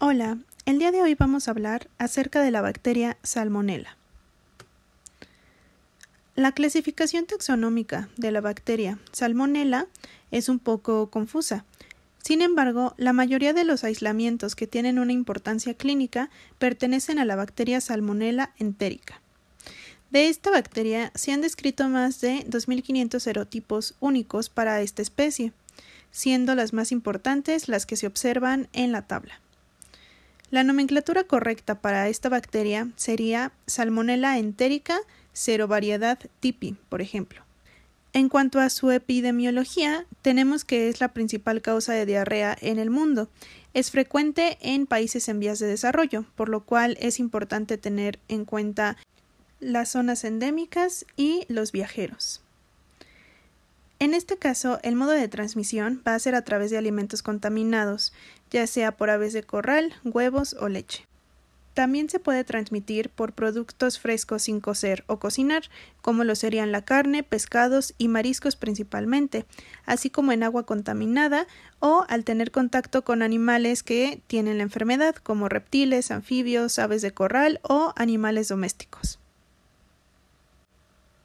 Hola, el día de hoy vamos a hablar acerca de la bacteria Salmonella. La clasificación taxonómica de la bacteria Salmonella es un poco confusa. Sin embargo, la mayoría de los aislamientos que tienen una importancia clínica pertenecen a la bacteria Salmonella entérica. De esta bacteria se han descrito más de 2.500 serotipos únicos para esta especie, siendo las más importantes las que se observan en la tabla. La nomenclatura correcta para esta bacteria sería Salmonella entérica serovariedad tipi, por ejemplo. En cuanto a su epidemiología, tenemos que es la principal causa de diarrea en el mundo. Es frecuente en países en vías de desarrollo, por lo cual es importante tener en cuenta las zonas endémicas y los viajeros. En este caso, el modo de transmisión va a ser a través de alimentos contaminados, ya sea por aves de corral, huevos o leche. También se puede transmitir por productos frescos sin cocer o cocinar, como lo serían la carne, pescados y mariscos principalmente, así como en agua contaminada o al tener contacto con animales que tienen la enfermedad, como reptiles, anfibios, aves de corral o animales domésticos.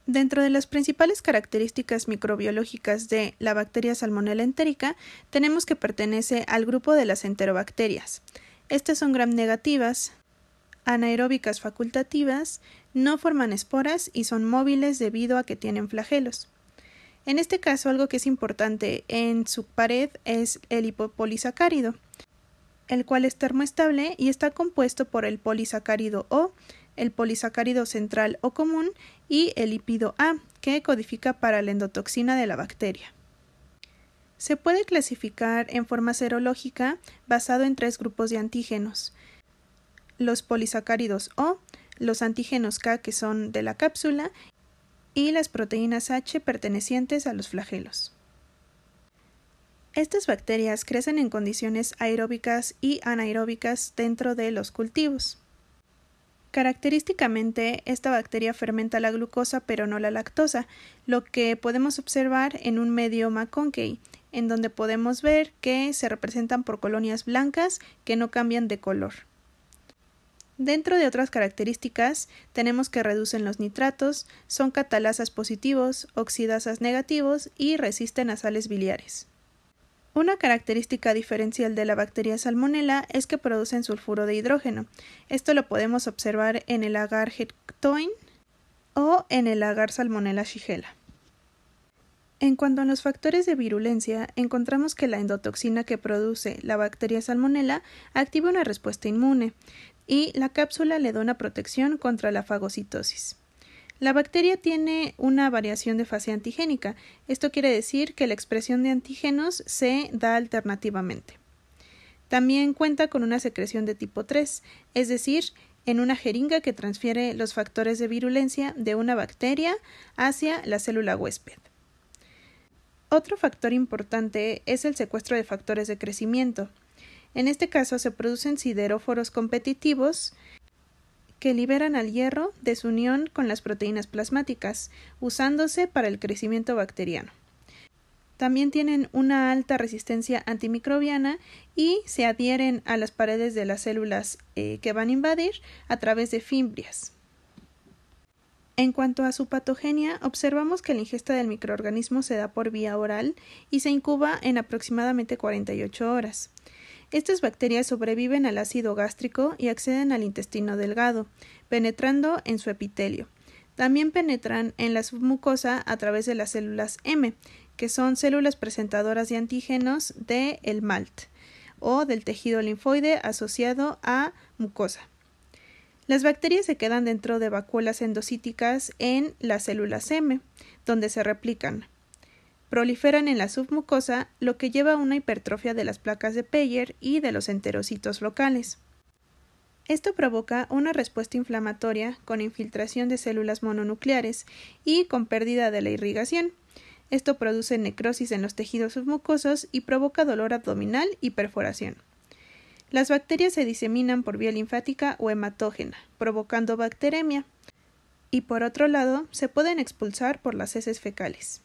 Dentro de las principales características microbiológicas de la bacteria salmonella entérica, tenemos que pertenece al grupo de las enterobacterias. Estas son gram negativas, anaeróbicas facultativas, no forman esporas y son móviles debido a que tienen flagelos. En este caso, algo que es importante en su pared es el hipopolisacárido, el cual es termoestable y está compuesto por el polisacárido O, el polisacárido central o común y el lípido A, que codifica para la endotoxina de la bacteria. Se puede clasificar en forma serológica basado en tres grupos de antígenos: los polisacáridos O, los antígenos K que son de la cápsula y las proteínas H pertenecientes a los flagelos. Estas bacterias crecen en condiciones aeróbicas y anaeróbicas dentro de los cultivos. Característicamente, esta bacteria fermenta la glucosa pero no la lactosa, lo que podemos observar en un medio maconkey, en donde podemos ver que se representan por colonias blancas que no cambian de color. Dentro de otras características, tenemos que reducen los nitratos, son catalasas positivos, oxidasas negativos y resisten a sales biliares. Una característica diferencial de la bacteria salmonella es que producen sulfuro de hidrógeno. Esto lo podemos observar en el agar hectoin o en el agar salmonella shigella. En cuanto a los factores de virulencia, encontramos que la endotoxina que produce la bacteria salmonella activa una respuesta inmune y la cápsula le da una protección contra la fagocitosis. La bacteria tiene una variación de fase antigénica. Esto quiere decir que la expresión de antígenos se da alternativamente. También cuenta con una secreción de tipo 3, es decir, en una jeringa que transfiere los factores de virulencia de una bacteria hacia la célula huésped. Otro factor importante es el secuestro de factores de crecimiento. En este caso se producen sideróforos competitivos que liberan al hierro de su unión con las proteínas plasmáticas, usándose para el crecimiento bacteriano. También tienen una alta resistencia antimicrobiana y se adhieren a las paredes de las células eh, que van a invadir a través de fimbrias. En cuanto a su patogenia, observamos que la ingesta del microorganismo se da por vía oral y se incuba en aproximadamente 48 horas. Estas bacterias sobreviven al ácido gástrico y acceden al intestino delgado, penetrando en su epitelio. También penetran en la submucosa a través de las células M, que son células presentadoras de antígenos del MALT o del tejido linfoide asociado a mucosa. Las bacterias se quedan dentro de vacuolas endocíticas en las células M, donde se replican proliferan en la submucosa, lo que lleva a una hipertrofia de las placas de Peyer y de los enterocitos locales. Esto provoca una respuesta inflamatoria con infiltración de células mononucleares y con pérdida de la irrigación. Esto produce necrosis en los tejidos submucosos y provoca dolor abdominal y perforación. Las bacterias se diseminan por vía linfática o hematógena, provocando bacteremia, y por otro lado, se pueden expulsar por las heces fecales.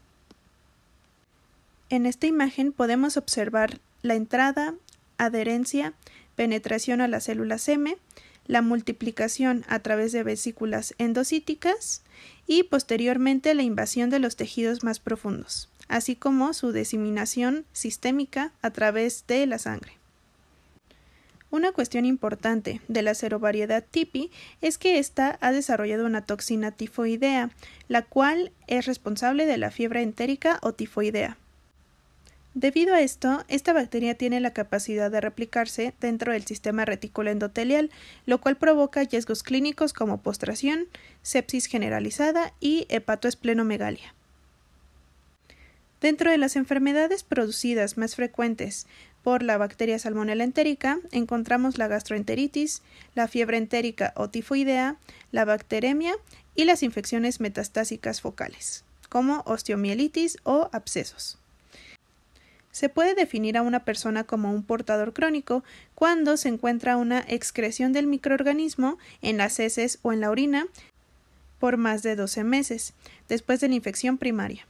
En esta imagen podemos observar la entrada, adherencia, penetración a las células M, la multiplicación a través de vesículas endocíticas y posteriormente la invasión de los tejidos más profundos, así como su diseminación sistémica a través de la sangre. Una cuestión importante de la serovariedad tipi es que ésta ha desarrollado una toxina tifoidea, la cual es responsable de la fiebre entérica o tifoidea. Debido a esto, esta bacteria tiene la capacidad de replicarse dentro del sistema retículo endotelial, lo cual provoca riesgos clínicos como postración, sepsis generalizada y hepatoesplenomegalia. Dentro de las enfermedades producidas más frecuentes por la bacteria salmonella entérica encontramos la gastroenteritis, la fiebre entérica o tifoidea, la bacteremia y las infecciones metastásicas focales, como osteomielitis o abscesos. Se puede definir a una persona como un portador crónico cuando se encuentra una excreción del microorganismo en las heces o en la orina por más de 12 meses después de la infección primaria.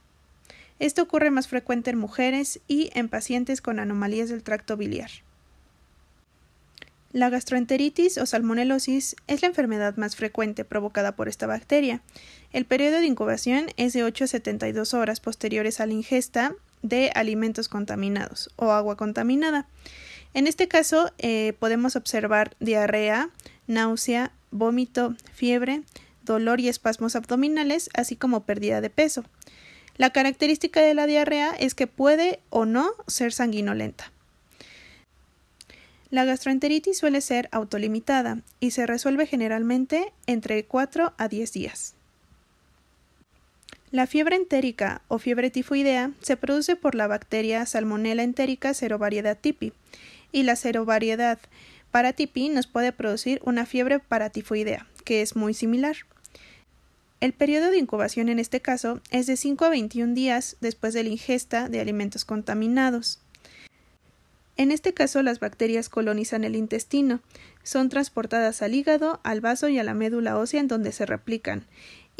Esto ocurre más frecuente en mujeres y en pacientes con anomalías del tracto biliar. La gastroenteritis o salmonelosis es la enfermedad más frecuente provocada por esta bacteria. El periodo de incubación es de 8 a 72 horas posteriores a la ingesta de alimentos contaminados o agua contaminada. En este caso eh, podemos observar diarrea, náusea, vómito, fiebre, dolor y espasmos abdominales, así como pérdida de peso. La característica de la diarrea es que puede o no ser sanguinolenta. La gastroenteritis suele ser autolimitada y se resuelve generalmente entre 4 a 10 días. La fiebre entérica o fiebre tifoidea se produce por la bacteria Salmonella entérica serovariedad tipi y la serovariedad paratipi nos puede producir una fiebre paratifoidea, que es muy similar. El periodo de incubación en este caso es de 5 a 21 días después de la ingesta de alimentos contaminados. En este caso las bacterias colonizan el intestino, son transportadas al hígado, al vaso y a la médula ósea en donde se replican,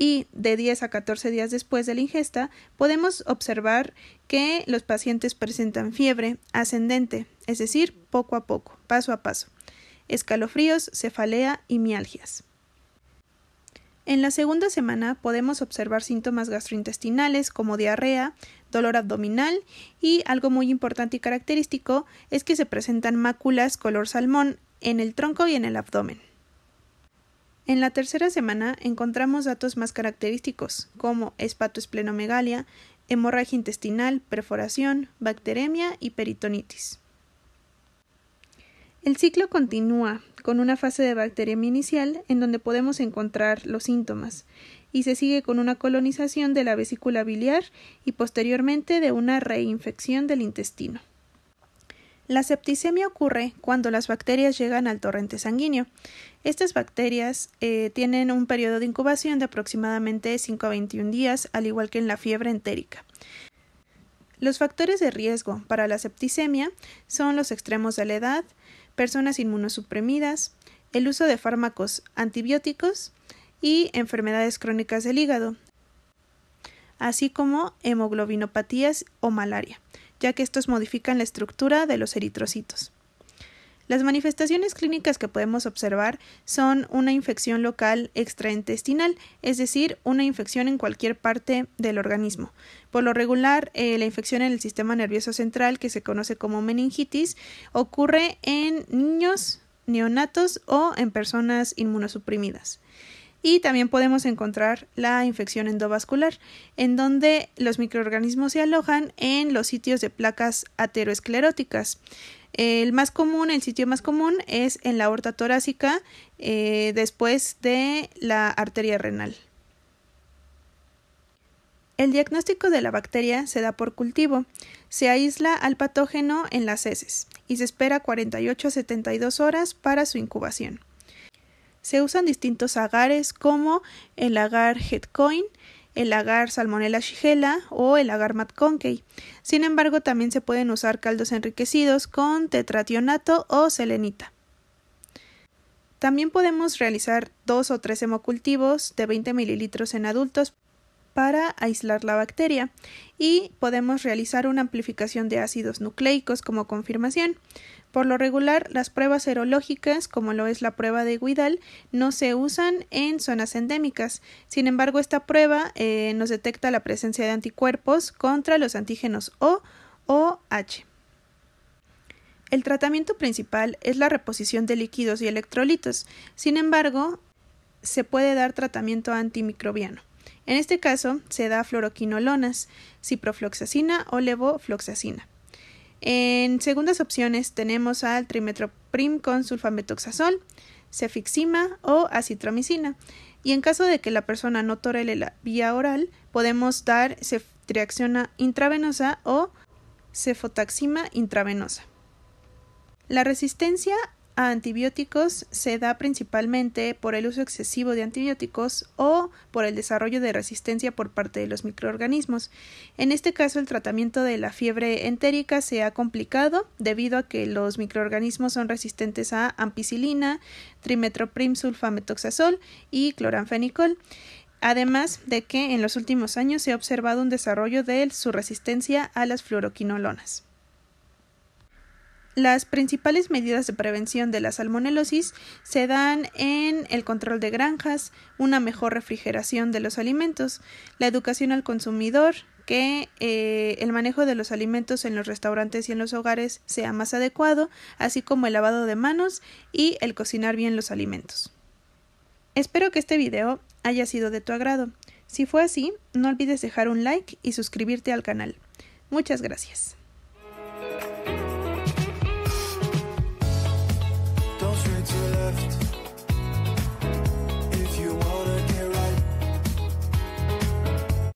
y de 10 a 14 días después de la ingesta podemos observar que los pacientes presentan fiebre ascendente, es decir, poco a poco, paso a paso, escalofríos, cefalea y mialgias. En la segunda semana podemos observar síntomas gastrointestinales como diarrea, dolor abdominal y algo muy importante y característico es que se presentan máculas color salmón en el tronco y en el abdomen. En la tercera semana encontramos datos más característicos, como espatoesplenomegalia, hemorragia intestinal, perforación, bacteremia y peritonitis. El ciclo continúa con una fase de bacteremia inicial en donde podemos encontrar los síntomas y se sigue con una colonización de la vesícula biliar y posteriormente de una reinfección del intestino. La septicemia ocurre cuando las bacterias llegan al torrente sanguíneo. Estas bacterias eh, tienen un periodo de incubación de aproximadamente 5 a 21 días, al igual que en la fiebre entérica. Los factores de riesgo para la septicemia son los extremos de la edad, personas inmunosuprimidas, el uso de fármacos antibióticos y enfermedades crónicas del hígado, así como hemoglobinopatías o malaria ya que estos modifican la estructura de los eritrocitos. Las manifestaciones clínicas que podemos observar son una infección local extraintestinal, es decir, una infección en cualquier parte del organismo. Por lo regular, eh, la infección en el sistema nervioso central, que se conoce como meningitis, ocurre en niños, neonatos o en personas inmunosuprimidas. Y también podemos encontrar la infección endovascular, en donde los microorganismos se alojan en los sitios de placas ateroescleróticas. El más común, sitio más común es en la aorta torácica, eh, después de la arteria renal. El diagnóstico de la bacteria se da por cultivo. Se aísla al patógeno en las heces y se espera 48 a 72 horas para su incubación. Se usan distintos agares como el agar Headcoin, el agar Salmonella shigella o el agar matconkey. Sin embargo, también se pueden usar caldos enriquecidos con tetrationato o selenita. También podemos realizar dos o tres hemocultivos de 20 mililitros en adultos para aislar la bacteria y podemos realizar una amplificación de ácidos nucleicos como confirmación. Por lo regular, las pruebas serológicas, como lo es la prueba de Guidal, no se usan en zonas endémicas. Sin embargo, esta prueba eh, nos detecta la presencia de anticuerpos contra los antígenos O o H. El tratamiento principal es la reposición de líquidos y electrolitos. Sin embargo, se puede dar tratamiento antimicrobiano. En este caso se da fluoroquinolonas, ciprofloxacina o levofloxacina. En segundas opciones tenemos al trimetoprim con sulfametoxazol, cefixima o acitromicina. Y en caso de que la persona no torele la vía oral, podemos dar ceftriaxona intravenosa o cefotaxima intravenosa. La resistencia a antibióticos se da principalmente por el uso excesivo de antibióticos o por el desarrollo de resistencia por parte de los microorganismos. En este caso, el tratamiento de la fiebre entérica se ha complicado debido a que los microorganismos son resistentes a ampicilina, trimetroprim sulfametoxazol y cloranfenicol. Además de que en los últimos años se ha observado un desarrollo de su resistencia a las fluoroquinolonas. Las principales medidas de prevención de la salmonelosis se dan en el control de granjas, una mejor refrigeración de los alimentos, la educación al consumidor, que eh, el manejo de los alimentos en los restaurantes y en los hogares sea más adecuado, así como el lavado de manos y el cocinar bien los alimentos. Espero que este video haya sido de tu agrado. Si fue así, no olvides dejar un like y suscribirte al canal. Muchas gracias. left